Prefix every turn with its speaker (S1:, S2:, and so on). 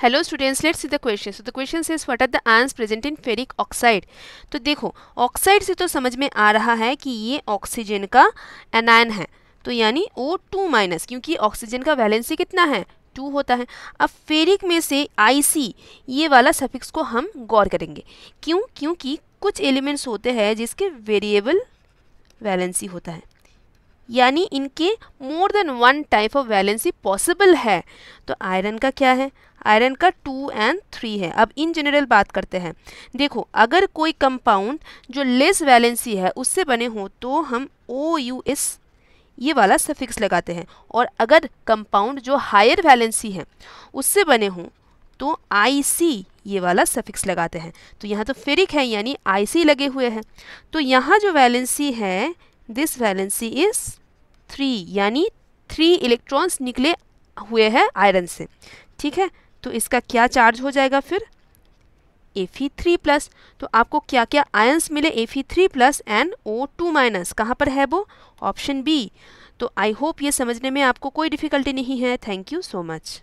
S1: hello students let's see the question so the question is what are the ions present in ferric oxide तो देखो oxide से तो समझ में आ रहा है कि ये ऑक्सीजन का एनायन है तो यानी ओ टू माइनस क्योंकि ऑक्सीजन का वैलेंसी कितना है टू होता है अब फेरिक में से सी ये वाला सफिक्स को हम गौर करेंगे क्यों क्योंकि कुछ एलिमेंट्स होते हैं जिसके वेरिएबल वैलेंसी होता है यानी इनके more than one type of valency possible है तो आयरन का क्या है आयरन का टू एंड थ्री है अब इन जनरल बात करते हैं देखो अगर कोई कंपाउंड जो लेस वैलेंसी है उससे बने हो तो हम ओ यू एस ये वाला सफिक्स लगाते हैं और अगर कंपाउंड जो हायर वैलेंसी है उससे बने हों तो आई सी ये वाला सफिक्स तो लगाते हैं तो यहाँ तो फेरिक है यानी आई सी लगे हुए हैं तो यहाँ जो वैलेंसी है दिस वैलेंसी इज़ थ्री यानी थ्री इलेक्ट्रॉन्स निकले हुए हैं आयरन से ठीक है तो इसका क्या चार्ज हो जाएगा फिर ए फी थ्री प्लस तो आपको क्या क्या आयंस मिले a Fe three plus and O two minus कहाँ पर है वो ऑप्शन बी तो आई होप ये समझने में आपको कोई डिफ़िकल्टी नहीं है थैंक यू सो मच